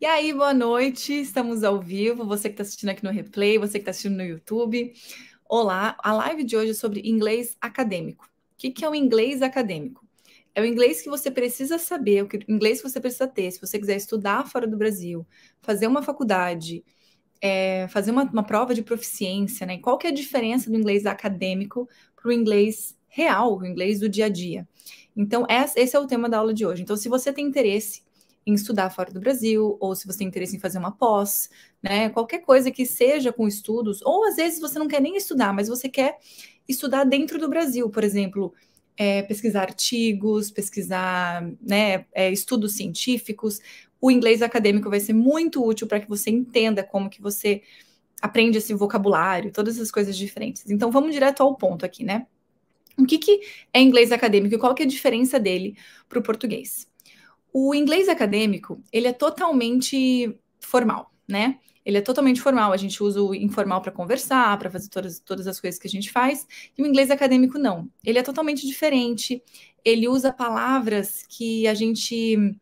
E aí, boa noite. Estamos ao vivo. Você que está assistindo aqui no replay, você que está assistindo no YouTube. Olá, a live de hoje é sobre inglês acadêmico. O que, que é o inglês acadêmico? É o inglês que você precisa saber, o inglês que você precisa ter, se você quiser estudar fora do Brasil, fazer uma faculdade, é, fazer uma, uma, prova de proficiência, né? Qual que é a diferença do inglês acadêmico para o inglês real, o inglês do dia a dia? Então, esse é o tema da aula de hoje. Então, se você tem interesse em estudar fora do Brasil, ou se você tem interesse em fazer uma pós, né? Qualquer coisa que seja com estudos, ou às vezes você não quer nem estudar, mas você quer estudar dentro do Brasil, por exemplo, é, pesquisar artigos, pesquisar né, é, estudos científicos. O inglês acadêmico vai ser muito útil para que você entenda como que você aprende esse vocabulário, todas essas coisas diferentes. Então vamos direto ao ponto aqui, né? O que, que é inglês acadêmico e qual que é a diferença dele para o português? O inglês acadêmico, ele é totalmente formal, né? Ele é totalmente formal, a gente usa o informal para conversar, para fazer todas, todas as coisas que a gente faz, e o inglês acadêmico não. Ele é totalmente diferente, ele usa palavras que a gente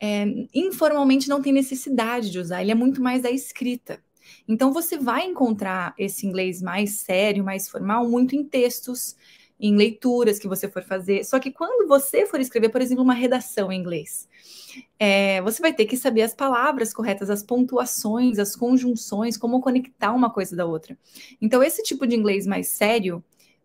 é, informalmente não tem necessidade de usar, ele é muito mais da escrita. Então você vai encontrar esse inglês mais sério, mais formal, muito em textos em leituras que você for fazer. Só que quando você for escrever, por exemplo, uma redação em inglês, é, você vai ter que saber as palavras corretas, as pontuações, as conjunções, como conectar uma coisa da outra. Então, esse tipo de inglês mais sério,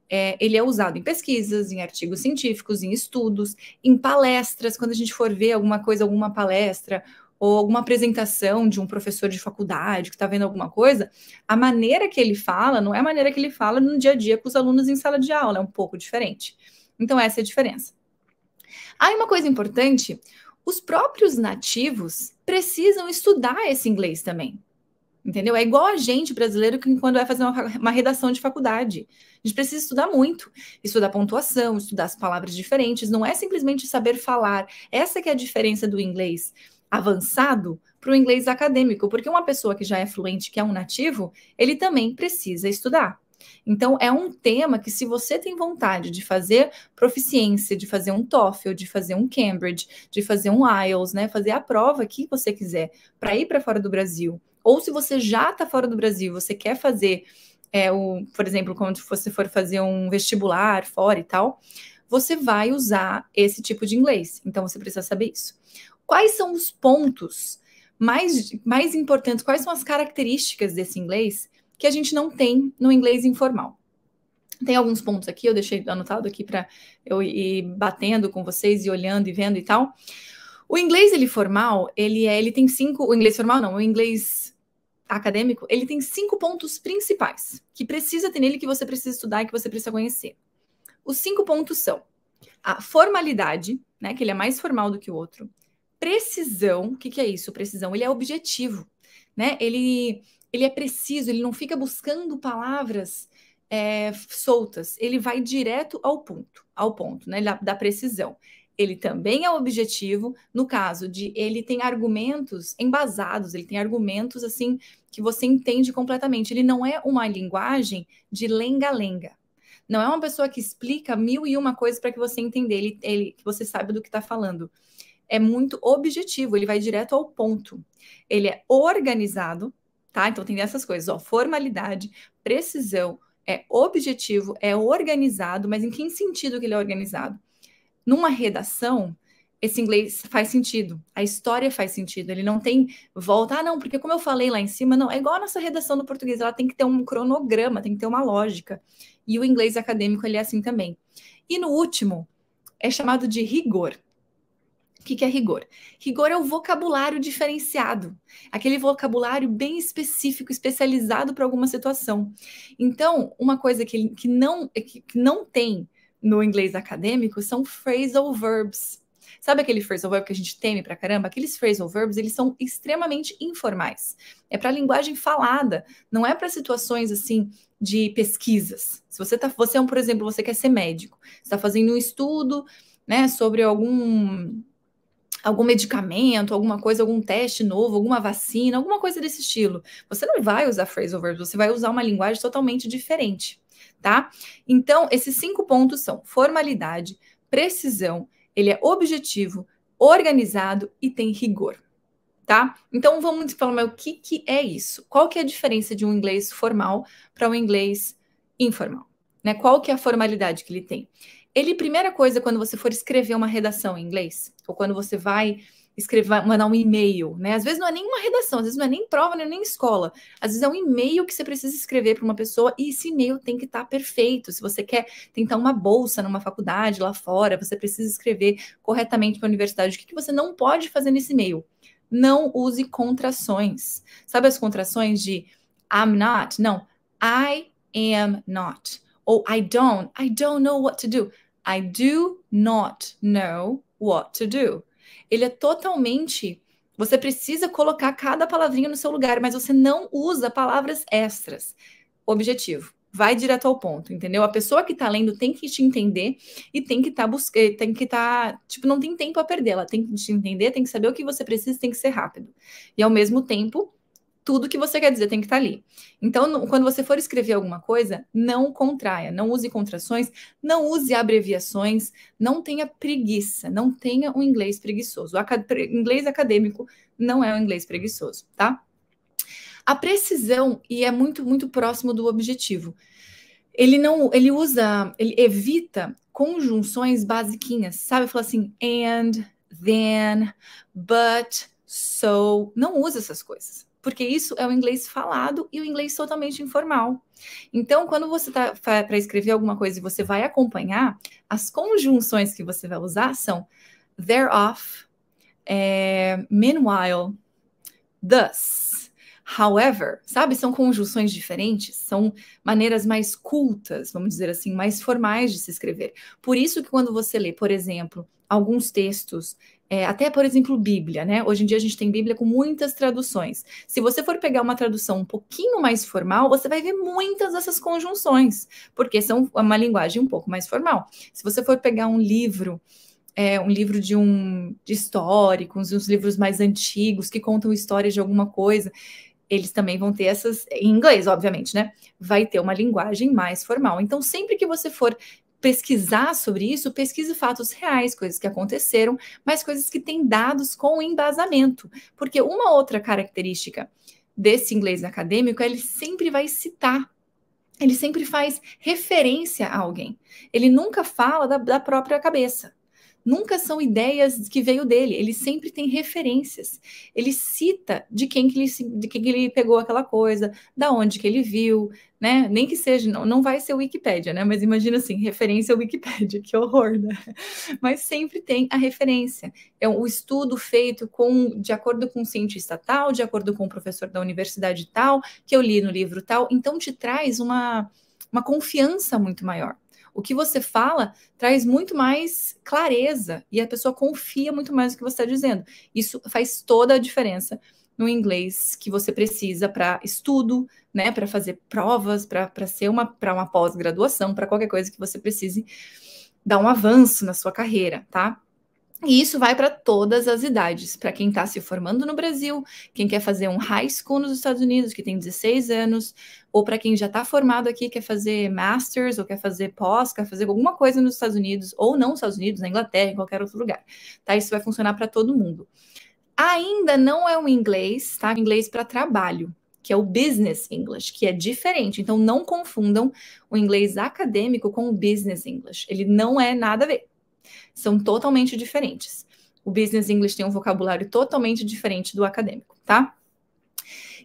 é, ele é usado em pesquisas, em artigos científicos, em estudos, em palestras, quando a gente for ver alguma coisa, alguma palestra, ou alguma apresentação de um professor de faculdade que está vendo alguma coisa, a maneira que ele fala não é a maneira que ele fala no dia a dia com os alunos em sala de aula, é um pouco diferente. Então, essa é a diferença. Aí, uma coisa importante: os próprios nativos precisam estudar esse inglês também. Entendeu? É igual a gente brasileiro que quando vai fazer uma, uma, redação de faculdade. A gente precisa estudar muito, estudar pontuação, estudar as palavras diferentes, não é simplesmente saber falar. Essa que é a diferença do inglês avançado para o inglês acadêmico, porque uma pessoa que já é fluente, que é um nativo, ele também precisa estudar. Então, é um tema que, se você tem vontade de fazer proficiência, de fazer um TOEFL, de fazer um Cambridge, de fazer um IELTS, né? Fazer a prova que você quiser para ir para fora do Brasil. Ou se você já está fora do Brasil, você quer fazer, é, o, por exemplo, quando você for fazer um vestibular fora e tal, você vai usar esse tipo de inglês. Então, você precisa saber isso. Quais são os pontos mais, mais importantes, quais são as características desse inglês que a gente não tem no inglês informal? Tem alguns pontos aqui, eu deixei anotado aqui para eu ir batendo com vocês e olhando e vendo e tal. O inglês ele formal, ele é, ele tem cinco, o inglês formal não, o inglês acadêmico, ele tem cinco pontos principais que precisa ter nele, que você precisa estudar e que você precisa conhecer. Os cinco pontos são a formalidade, né, que ele é mais formal do que o outro, precisão, o que, que é isso? Precisão, ele é objetivo, né? Ele, ele é preciso, ele não fica buscando palavras é, soltas, ele vai direto ao ponto, ao ponto, né? Da, da precisão. Ele também é objetivo, no caso de ele tem argumentos embasados, ele tem argumentos assim que você entende completamente. Ele não é uma linguagem de lenga-lenga. Não é uma pessoa que explica mil e uma coisas para que você entender, ele, ele, que você saiba do que está falando é muito objetivo, ele vai direto ao ponto. Ele é organizado, tá? Então tem essas coisas, ó, formalidade, precisão, é objetivo, é organizado, mas em que sentido que ele é organizado? Numa redação, esse inglês faz sentido, a história faz sentido, ele não tem volta, ah, não, porque como eu falei lá em cima, não, é igual a nossa redação do português, ela tem que ter um cronograma, tem que ter uma lógica. E o inglês acadêmico ele é assim também. E no último, é chamado de rigor. O que é rigor? Rigor é o vocabulário diferenciado, aquele vocabulário bem específico, especializado para alguma situação. Então, uma coisa que, que, não, que não tem no inglês acadêmico são phrasal verbs. Sabe aquele phrasal verb que a gente teme pra caramba? Aqueles phrasal verbs, eles são extremamente informais. É para linguagem falada, não é para situações assim de pesquisas. Se você tá, você é um, por exemplo, você quer ser médico, está fazendo um estudo, né, sobre algum algum medicamento, alguma coisa, algum teste novo, alguma vacina, alguma coisa desse estilo. Você não vai usar phrasal verbs, você vai usar uma linguagem totalmente diferente, tá? Então, esses cinco pontos são formalidade, precisão, ele é objetivo, organizado e tem rigor. Tá? Então vamos falar mas o que, que é isso? Qual que é a diferença de um inglês formal para um inglês informal? Né? Qual que é a formalidade que ele tem? Ele, primeira coisa, quando você for escrever uma redação em inglês, ou quando você vai escrever, mandar um e-mail, né? Às vezes não é nem uma redação, às vezes não é nem prova, não é nem escola. Às vezes é um e-mail que você precisa escrever para uma pessoa e esse e-mail tem que estar tá perfeito. Se você quer tentar uma bolsa numa faculdade lá fora, você precisa escrever corretamente para a universidade. O que, que você não pode fazer nesse e-mail? Não use contrações. Sabe as contrações de I'm not? Não, I am not ou oh, I don't, I don't know what to do. I do not know what to do. Ele é totalmente. Você precisa colocar cada palavrinha no seu lugar, mas você não usa palavras extras. Objetivo. Vai direto ao ponto, entendeu? A pessoa que está lendo tem que te entender e tem que estar tá buscando, eh, tem que estar. Tá, tipo, não tem tempo a perder. Ela tem que te entender, tem que saber o que você precisa, tem que ser rápido. E ao mesmo tempo, tudo que você quer dizer tem que estar tá ali. Então, quando você for escrever alguma coisa, não contraia, não use contrações, não use abreviações, não tenha preguiça, não tenha um inglês preguiçoso. O inglês acadêmico não é um inglês preguiçoso, tá? A precisão e é muito muito próximo do objetivo. Ele não, ele usa, ele evita conjunções basiquinhas, sabe? Fala assim, and, then, but, so, não usa essas coisas porque isso é o inglês falado e o inglês totalmente informal. Então, quando você está para escrever alguma coisa e você vai acompanhar, as conjunções que você vai usar são thereof, é, meanwhile, thus, however, sabe? São conjunções diferentes, são maneiras mais cultas, vamos dizer assim, mais formais de se escrever. Por isso que quando você lê, por exemplo, alguns textos é, até, por exemplo, Bíblia, né? Hoje em dia a gente tem Bíblia com muitas traduções. Se você for pegar uma tradução um pouquinho mais formal, você vai ver muitas dessas conjunções, porque são uma linguagem um pouco mais formal. Se você for pegar um livro, é, um livro de um de históricos, uns livros mais antigos que contam histórias de alguma coisa, eles também vão ter essas, em inglês, obviamente, né? Vai ter uma linguagem mais formal. Então, sempre que você for pesquisar sobre isso, pesquise fatos reais, coisas que aconteceram, mas coisas que têm dados com embasamento. Porque uma outra característica desse inglês acadêmico é ele sempre vai citar ele sempre faz referência a alguém. Ele nunca fala da, da própria cabeça nunca são ideias que veio dele, ele sempre tem referências. Ele cita de quem que ele, de quem que ele pegou aquela coisa, da onde que ele viu, né? Nem que seja, não, não vai ser Wikipédia, né? Mas imagina assim, referência ao Wikipédia, que horror, né? Mas sempre tem a referência. É o um estudo feito com de acordo com o um cientista tal, de acordo com o um professor da universidade tal, que eu li no livro tal, então te traz uma uma confiança muito maior o que você fala traz muito mais clareza e a pessoa confia muito mais no que você está dizendo. Isso faz toda a diferença no inglês que você precisa para estudo, né, para fazer provas, para ser uma para uma pós-graduação, para qualquer coisa que você precise dar um avanço na sua carreira, tá? E isso vai para todas as idades, para quem está se formando no Brasil, quem quer fazer um high school nos Estados Unidos, que tem 16 anos, ou para quem já está formado aqui, quer fazer masters, ou quer fazer pós, quer fazer alguma coisa nos Estados Unidos, ou não nos Estados Unidos, na Inglaterra, em qualquer outro lugar. Tá? Isso vai funcionar para todo mundo. Ainda não é o um inglês, tá? Inglês para trabalho, que é o business English, que é diferente. Então não confundam o inglês acadêmico com o business English. Ele não é nada a ver. São totalmente diferentes. O business English tem um vocabulário totalmente diferente do acadêmico, tá?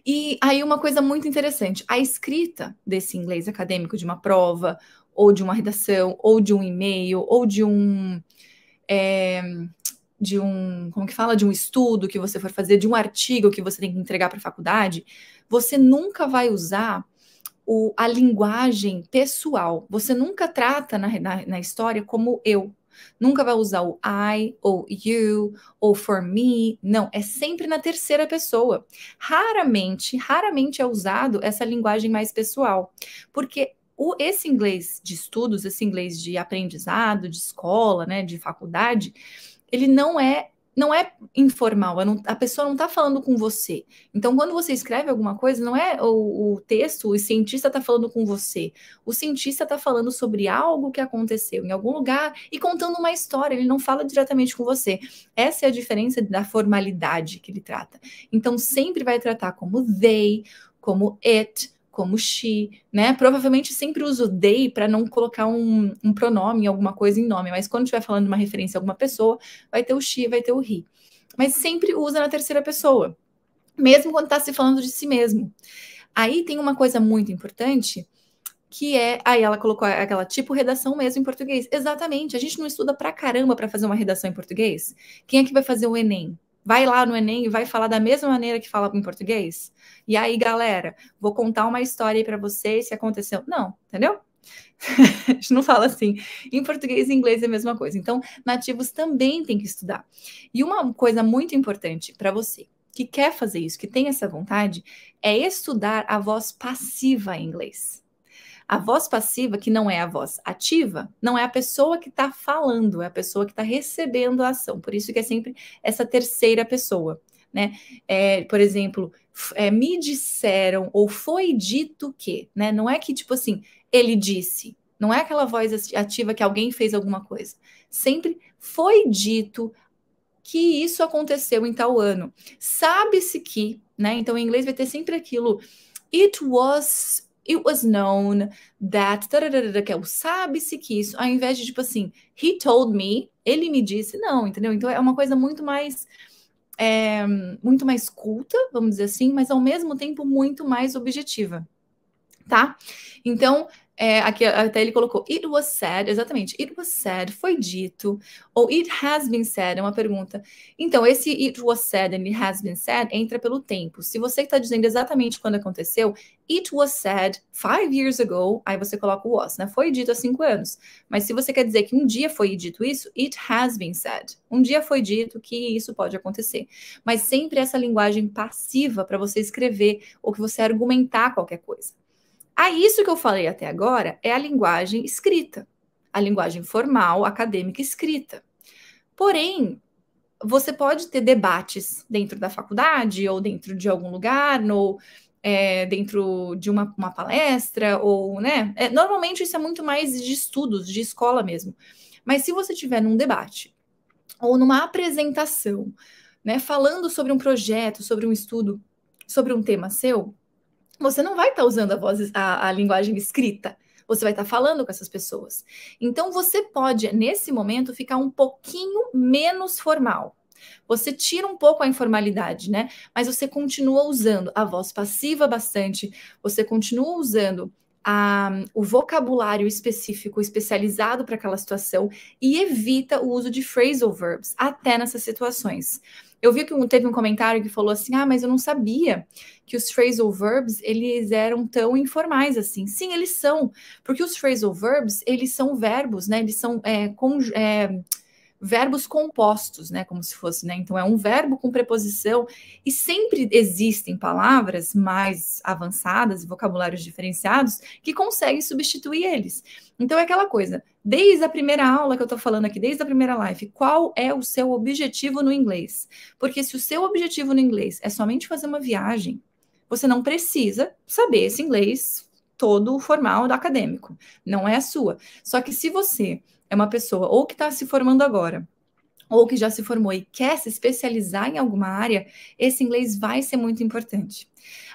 E aí uma coisa muito interessante, a escrita desse inglês acadêmico de uma prova, ou de uma redação, ou de um e-mail, ou de um é, de um, como que fala, de um estudo que você for fazer, de um artigo que você tem que entregar para a faculdade, você nunca vai usar o, a linguagem pessoal. Você nunca trata na, na, na história como eu. Nunca vai usar o I ou you ou for me. Não, é sempre na terceira pessoa. Raramente, raramente é usado essa linguagem mais pessoal, porque o, esse inglês de estudos, esse inglês de aprendizado, de escola, né, de faculdade, ele não é não é informal, não, a pessoa não está falando com você. Então, quando você escreve alguma coisa, não é o, o texto, o cientista está falando com você. O cientista está falando sobre algo que aconteceu em algum lugar e contando uma história, ele não fala diretamente com você. Essa é a diferença da formalidade que ele trata. Então, sempre vai tratar como they, como it, como she, né? Provavelmente sempre uso they para não colocar um, um pronome, alguma coisa em nome, mas quando estiver falando uma referência a alguma pessoa, vai ter o she, vai ter o he. Mas sempre usa na terceira pessoa, mesmo quando está se falando de si mesmo. Aí tem uma coisa muito importante que é, aí ela colocou aquela tipo redação mesmo em português. Exatamente, a gente não estuda pra caramba para fazer uma redação em português. Quem é que vai fazer o ENEM? vai lá no Enem e vai falar da mesma maneira que fala em português? E aí, galera, vou contar uma história aí para vocês se aconteceu. Não, entendeu? a gente não fala assim. Em português e inglês é a mesma coisa. Então, nativos também têm que estudar. E uma coisa muito importante para você que quer fazer isso, que tem essa vontade, é estudar a voz passiva em inglês. A voz passiva, que não é a voz ativa, não é a pessoa que está falando, é a pessoa que está recebendo a ação. Por isso que é sempre essa terceira pessoa. Né? É, por exemplo, é, me disseram ou foi dito que, né? Não é que tipo assim, ele disse. Não é aquela voz ativa que alguém fez alguma coisa. Sempre foi dito que isso aconteceu em tal ano. Sabe-se que, né? Então em inglês vai ter sempre aquilo. It was it was known that, que é o sabe-se que isso, ao invés de tipo assim, he told me, ele me disse, não, entendeu? Então é uma coisa muito mais. É, muito mais culta, vamos dizer assim, mas ao mesmo tempo muito mais objetiva, tá? Então, é, aqui até ele colocou, it was said, exatamente, it was said, foi dito, ou it has been said, é uma pergunta. Então, esse it was said and it has been said entra pelo tempo. Se você está dizendo exatamente quando aconteceu, it was said five years ago, aí você coloca o was, né? Foi dito há cinco anos. Mas se você quer dizer que um dia foi dito isso, it has been said. Um dia foi dito que isso pode acontecer. Mas sempre essa linguagem passiva para você escrever ou que você argumentar qualquer coisa. A isso que eu falei até agora é a linguagem escrita, a linguagem formal, acadêmica escrita. Porém, você pode ter debates dentro da faculdade ou dentro de algum lugar, ou é, dentro de uma, uma, palestra, ou, né? É, normalmente isso é muito mais de estudos, de escola mesmo. Mas se você tiver num debate ou numa apresentação, né, falando sobre um projeto, sobre um estudo, sobre um tema seu, você não vai estar tá usando a, voz, a, a linguagem escrita você vai estar tá falando com essas pessoas. Então você pode, nesse momento, ficar um pouquinho menos formal. Você tira um pouco a informalidade, né? Mas você continua usando a voz passiva bastante, você continua usando a, o vocabulário específico, especializado para aquela situação, e evita o uso de phrasal verbs, até nessas situações. Eu vi que teve um comentário que falou assim: ah, mas eu não sabia que os phrasal verbs eles eram tão informais assim. Sim, eles são, porque os phrasal verbs eles são verbos, né? Eles são é, é, verbos compostos, né? Como se fosse, né? Então é um verbo com preposição e sempre existem palavras mais avançadas e vocabulários diferenciados que conseguem substituir eles. Então é aquela coisa, desde a primeira aula que eu estou falando aqui, desde a primeira live, qual é o seu objetivo no inglês? Porque se o seu objetivo no inglês é somente fazer uma viagem, você não precisa saber esse inglês todo formal do acadêmico. Não é a sua. Só que se você é uma pessoa ou que está se formando agora, ou que já se formou e quer se especializar em alguma área, esse inglês vai ser muito importante.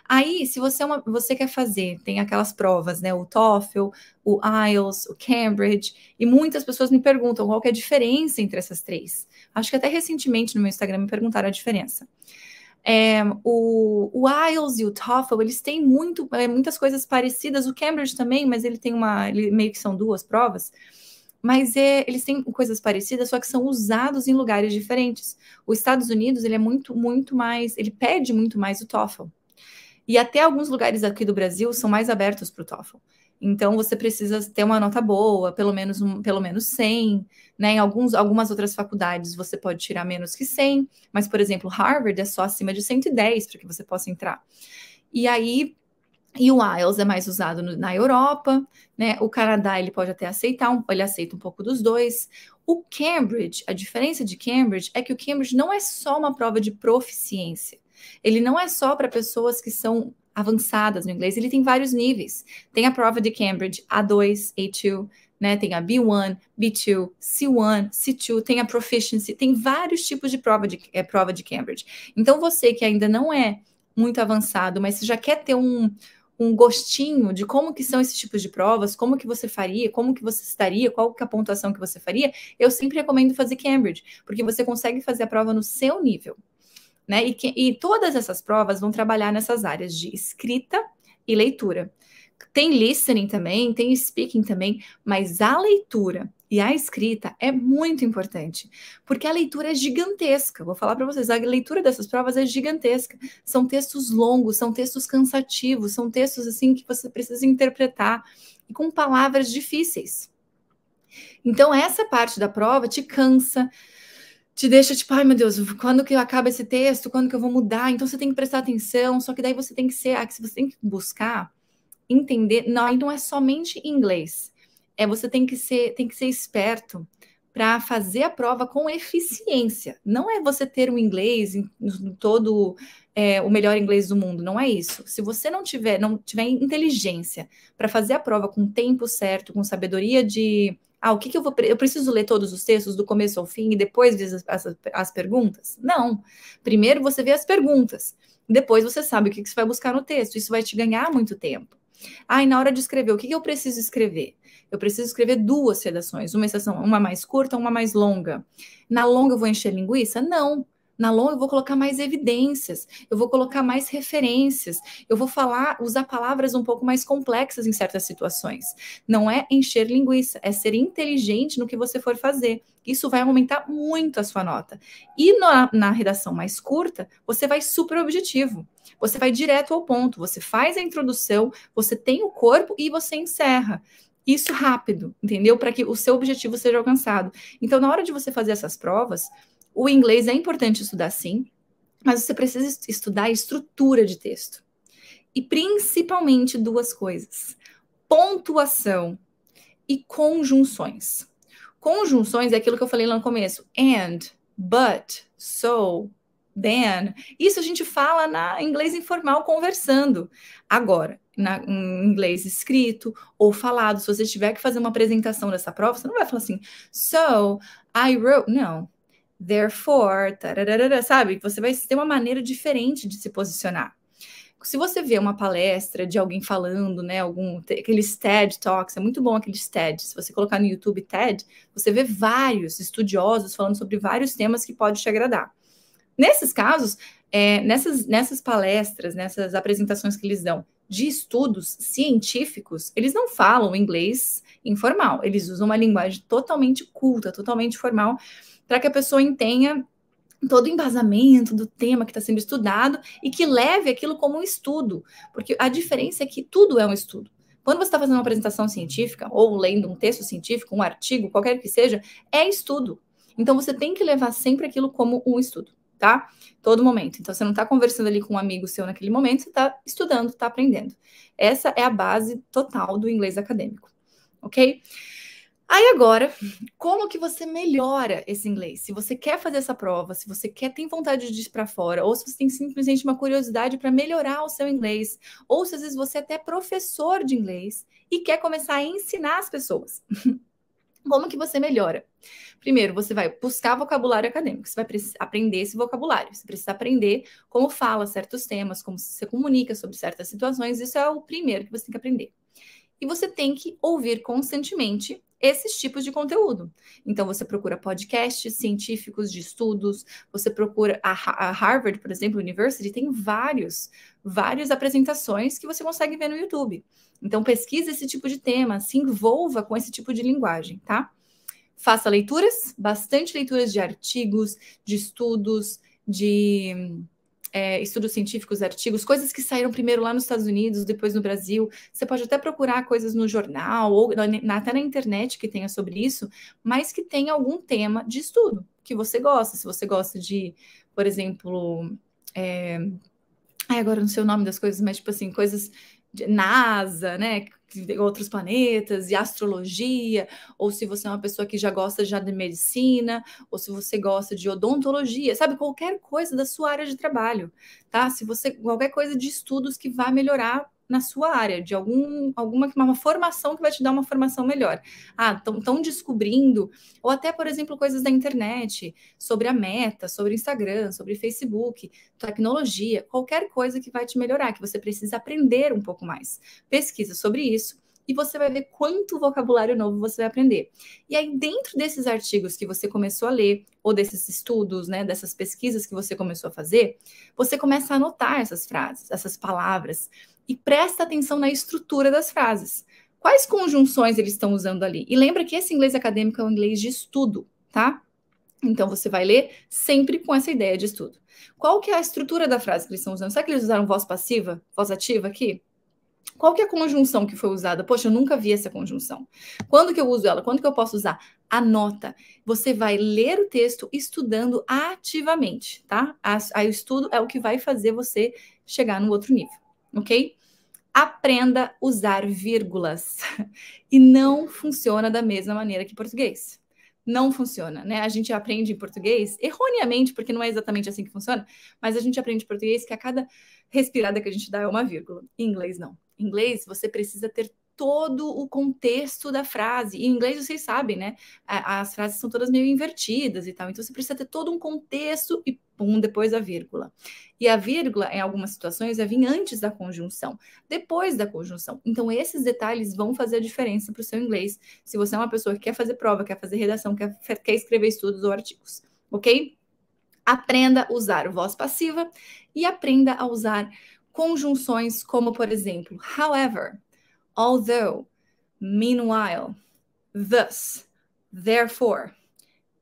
Aí, se você, é uma, você quer fazer, tem aquelas provas, né? O TOEFL, o IELTS, o Cambridge, e muitas pessoas me perguntam qual é a diferença entre essas três. Acho que até recentemente no meu Instagram me perguntaram a diferença. É, o, o, IELTS e o TOEFL, eles têm muito, é, muitas coisas parecidas, o Cambridge também, mas ele tem uma, ele, meio que são duas provas mas é, eles têm coisas parecidas, só que são usados em lugares diferentes. Os Estados Unidos, ele é muito, muito mais, ele pede muito mais o TOEFL. E até alguns lugares aqui do Brasil são mais abertos para o TOEFL. Então você precisa ter uma nota boa, pelo menos um, pelo menos 100, né? Em alguns, algumas outras faculdades você pode tirar menos que 100, mas por exemplo, Harvard é só acima de 110 para que você possa entrar. E aí e o IELTS é mais usado na Europa, né? O Canadá ele pode até aceitar, ele aceita um pouco dos dois. O Cambridge, a diferença de Cambridge é que o Cambridge não é só uma prova de proficiência. Ele não é só para pessoas que são avançadas no inglês, ele tem vários níveis. Tem a prova de Cambridge A2, A2, né? Tem a B1, B2, C1, C2, tem a proficiency, tem vários tipos de prova de é, prova de Cambridge. Então você que ainda não é muito avançado, mas você já quer ter um um gostinho de como que são esses tipos de provas, como que você faria, como que você estaria, qual que é a pontuação que você faria, eu sempre recomendo fazer Cambridge, porque você consegue fazer a prova no seu nível. Né? E, que, e todas essas provas vão trabalhar nessas áreas de escrita e leitura. Tem listening também, tem speaking também, mas a leitura e a escrita é muito importante, porque a leitura é gigantesca. Vou falar para vocês, a leitura dessas provas é gigantesca. São textos longos, são textos cansativos, são textos assim que você precisa interpretar e com palavras difíceis. Então essa parte da prova te cansa, te deixa tipo, ai meu Deus, quando que eu acaba esse texto? Quando que eu vou mudar? Então você tem que prestar atenção, só que daí você tem que ser, ah, você tem que buscar entender, não, não é somente inglês é você tem que ser, tem que ser esperto para fazer a prova com eficiência. Não é você ter um inglês todo é, o melhor inglês do mundo, não é isso. Se você não tiver, não tiver inteligência para fazer a prova com tempo certo, com sabedoria de ah, o que, que eu vou. Eu preciso ler todos os textos do começo ao fim e depois ver as, as, as, perguntas? Não. Primeiro você vê as perguntas, depois você sabe o que, que você vai buscar no texto. Isso vai te ganhar muito tempo. Ah, e na hora de escrever, o que, que eu preciso escrever? Eu preciso escrever duas redações, uma redação uma mais curta, uma mais longa. Na longa eu vou encher linguiça? Não. Na longa eu vou colocar mais evidências, eu vou colocar mais referências, eu vou falar, usar palavras um pouco mais complexas em certas situações. Não é encher linguiça, é ser inteligente no que você for fazer. Isso vai aumentar muito a sua nota. E na, na redação mais curta, você vai super objetivo. Você vai direto ao ponto, você faz a introdução, você tem o corpo e você encerra isso rápido, entendeu? Para que o seu objetivo seja alcançado. Então, na hora de você fazer essas provas, o inglês é importante estudar sim, mas você precisa estudar a estrutura de texto. E principalmente duas coisas: pontuação e conjunções. Conjunções é aquilo que eu falei lá no começo: and, but, so, Dan. Isso a gente fala na inglês informal conversando. Agora, na, em inglês escrito ou falado, se você tiver que fazer uma apresentação dessa prova, você não vai falar assim, so I wrote. Não. Therefore, tararara, sabe? Você vai ter uma maneira diferente de se posicionar. Se você vê uma palestra de alguém falando, né, algum aqueles TED Talks, é muito bom aqueles TED. Se você colocar no YouTube TED, você vê vários estudiosos falando sobre vários temas que pode te agradar. Nesses casos, é, nessas, nessas palestras, nessas apresentações que eles dão de estudos científicos, eles não falam inglês informal, eles usam uma linguagem totalmente culta, totalmente formal, para que a pessoa entenda todo o embasamento do tema que está sendo estudado e que leve aquilo como um estudo, porque a diferença é que tudo é um estudo. Quando você está fazendo uma apresentação científica ou lendo um texto científico, um artigo, qualquer que seja, é estudo. Então você tem que levar sempre aquilo como um estudo tá? Todo momento. Então, você não está conversando ali com um amigo seu naquele momento, você está estudando, está aprendendo. Essa é a base total do inglês acadêmico, ok? Aí agora, como que você melhora esse inglês? Se você quer fazer essa prova, se você quer tem vontade de ir para fora, ou se você tem simplesmente uma curiosidade para melhorar o seu inglês, ou se às vezes você é até professor de inglês e quer começar a ensinar as pessoas. Como que você melhora? Primeiro, você vai buscar vocabulário acadêmico, você vai aprender esse vocabulário, você precisa aprender como fala certos temas, como se comunica sobre certas situações, isso é o primeiro que você tem que aprender e você tem que ouvir constantemente esses tipos de conteúdo. Então, você procura podcasts científicos de estudos, você procura a, Harvard, por exemplo, University, tem vários, várias apresentações que você consegue ver no YouTube. Então, pesquise esse tipo de tema, se envolva com esse tipo de linguagem, tá? Faça leituras, bastante leituras de artigos, de estudos, de é, estudos científicos, artigos, coisas que saíram primeiro lá nos Estados Unidos, depois no Brasil. Você pode até procurar coisas no jornal ou na, até na internet que tenha sobre isso, mas que tenha algum tema de estudo que você gosta. Se você gosta de, por exemplo, é, Ai, agora não sei o nome das coisas, mas tipo assim, coisas de NASA, né? outros planetas e astrologia, ou se você é uma pessoa que já gosta já de medicina, ou se você gosta de odontologia, sabe qualquer coisa da sua área de trabalho, tá? Se você qualquer coisa de estudos que vá melhorar na sua área, de algum, alguma uma formação que vai te dar uma formação melhor. Ah, estão descobrindo, ou até, por exemplo, coisas da internet, sobre a meta, sobre Instagram, sobre Facebook, tecnologia, qualquer coisa que vai te melhorar, que você precisa aprender um pouco mais. Pesquisa sobre isso e você vai ver quanto vocabulário novo você vai aprender. E aí, dentro desses artigos que você começou a ler, ou desses estudos, né, dessas pesquisas que você começou a fazer, você começa a anotar essas frases, essas palavras e presta atenção na estrutura das frases. Quais conjunções eles estão usando ali? E lembra que esse inglês acadêmico é um inglês de estudo, tá? Então você vai ler sempre com essa ideia de estudo. Qual que é a estrutura da frase que eles estão usando? Será que eles usaram voz passiva, voz ativa aqui? Qual que é a conjunção que foi usada? Poxa, eu nunca vi essa conjunção. Quando que eu uso ela? Quando que eu posso usar? Anota. Você vai ler o texto estudando ativamente, tá? Aí o estudo é o que vai fazer você chegar no outro nível, ok? aprenda a usar vírgulas. E não funciona da mesma maneira que português. Não funciona, né? A gente aprende em português erroneamente, porque não é exatamente assim que funciona, mas a gente aprende em português que a cada respirada que a gente dá é uma vírgula. Em inglês, não. Em inglês, você precisa ter todo o contexto da frase. Em inglês, vocês sabem, né? As frases são todas meio invertidas e tal. Então, você precisa ter todo um contexto e pum, depois a vírgula. E a vírgula, em algumas situações, vai vir antes da conjunção, depois da conjunção. Então, esses detalhes vão fazer a diferença para o seu inglês. Se você é uma pessoa que quer fazer prova, quer fazer redação, quer, quer escrever estudos ou artigos, ok? Aprenda a usar voz passiva e aprenda a usar conjunções como, por exemplo, however, although, meanwhile, thus, therefore,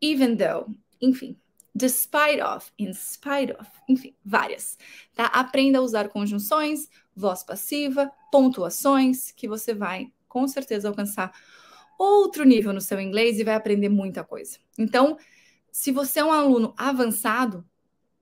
even though, enfim, despite of, in spite of, enfim, várias. Tá? Aprenda a usar conjunções, voz passiva, pontuações, que você vai com certeza alcançar outro nível no seu inglês e vai aprender muita coisa. Então, se você é um aluno avançado,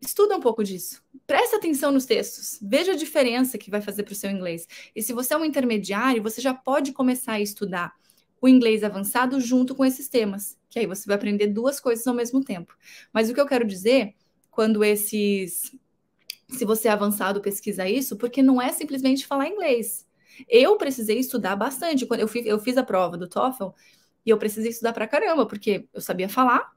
estuda um pouco disso. Presta atenção nos textos, veja a diferença que vai fazer para o seu inglês. E se você é um intermediário, você já pode começar a estudar o inglês avançado junto com esses temas, que aí você vai aprender duas coisas ao mesmo tempo. Mas o que eu quero dizer quando esses se você é avançado pesquisa isso, porque não é simplesmente falar inglês. Eu precisei estudar bastante quando eu fiz, eu fiz a prova do TOEFL e eu precisei estudar para caramba, porque eu sabia falar,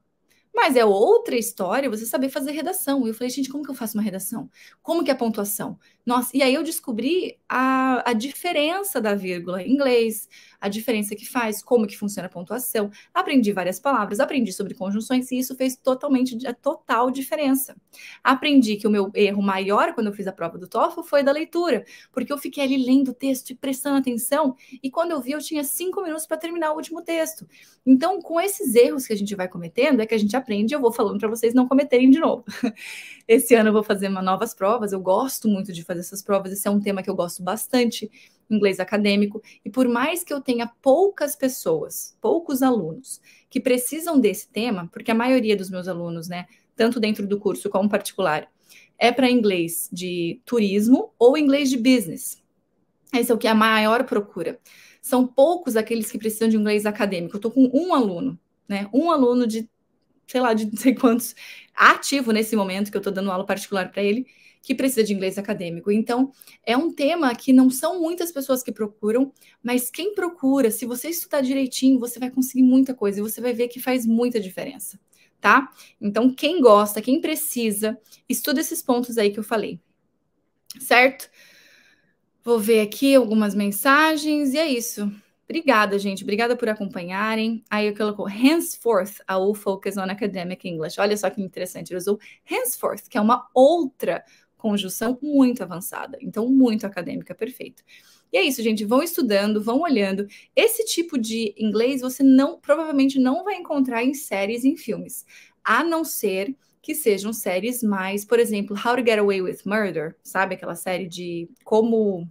mas é outra história você saber fazer redação. E eu falei, gente, como que eu faço uma redação? Como que é a pontuação? Nossa, e aí eu descobri a, a diferença da vírgula em inglês, a diferença que faz, como que funciona a pontuação. Aprendi várias palavras, aprendi sobre conjunções e isso fez totalmente a é, total diferença. Aprendi que o meu erro maior quando eu fiz a prova do TOEFL foi da leitura, porque eu fiquei ali lendo o texto e prestando atenção e quando eu vi eu tinha cinco minutos para terminar o último texto. Então, com esses erros que a gente vai cometendo é que a gente aprende. Eu vou falando para vocês não cometerem de novo. Esse ano eu vou fazer uma, novas provas. Eu gosto muito de fazer essas provas. Esse é um tema que eu gosto bastante inglês acadêmico, e por mais que eu tenha poucas pessoas, poucos alunos que precisam desse tema, porque a maioria dos meus alunos, né, tanto dentro do curso como particular, é para inglês de turismo ou inglês de business. Esse é o que é a maior procura. São poucos aqueles que precisam de inglês acadêmico. Eu estou com um aluno, né? Um aluno de, sei lá, de não sei quantos, ativo nesse momento que eu estou dando aula particular para ele, que precisa de inglês acadêmico. Então, é um tema que não são muitas pessoas que procuram, mas quem procura, se você estudar direitinho, você vai conseguir muita coisa e você vai ver que faz muita diferença, tá? Então, quem gosta, quem precisa, estuda esses pontos aí que eu falei, certo? Vou ver aqui algumas mensagens e é isso. Obrigada, gente. Obrigada por acompanharem. Aí eu colocou henceforth a Focus on Academic English. Olha só que interessante. Ele usou henceforth, que é uma outra conjunção muito avançada, então muito acadêmica, perfeito. E é isso, gente, vão estudando, vão olhando. Esse tipo de inglês você não provavelmente não vai encontrar em séries e em filmes, a não ser que sejam séries mais, por exemplo, How to Get Away with Murder, sabe aquela série de como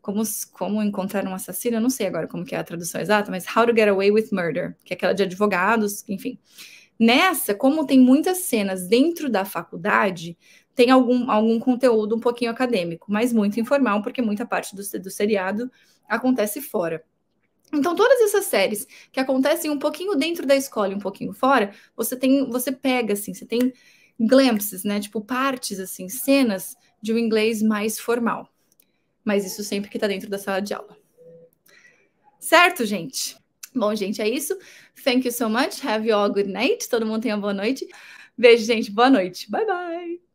como, como encontrar um assassino, eu não sei agora como que é a tradução exata, mas How to Get Away with Murder, que é aquela de advogados, enfim. Nessa, como tem muitas cenas dentro da faculdade, tem algum, algum conteúdo um pouquinho acadêmico, mas muito informal, porque muita parte do, do seriado acontece fora. Então, todas essas séries que acontecem um pouquinho dentro da escola e um pouquinho fora, você tem, você pega assim, você tem glimpses, né? Tipo partes assim, cenas de um inglês mais formal. Mas isso sempre que está dentro da sala de aula. Certo, gente? Bom, gente, é isso. Thank you so much. Have you all a good night. Todo mundo tenha boa noite. Beijo, gente. Boa noite. Bye bye.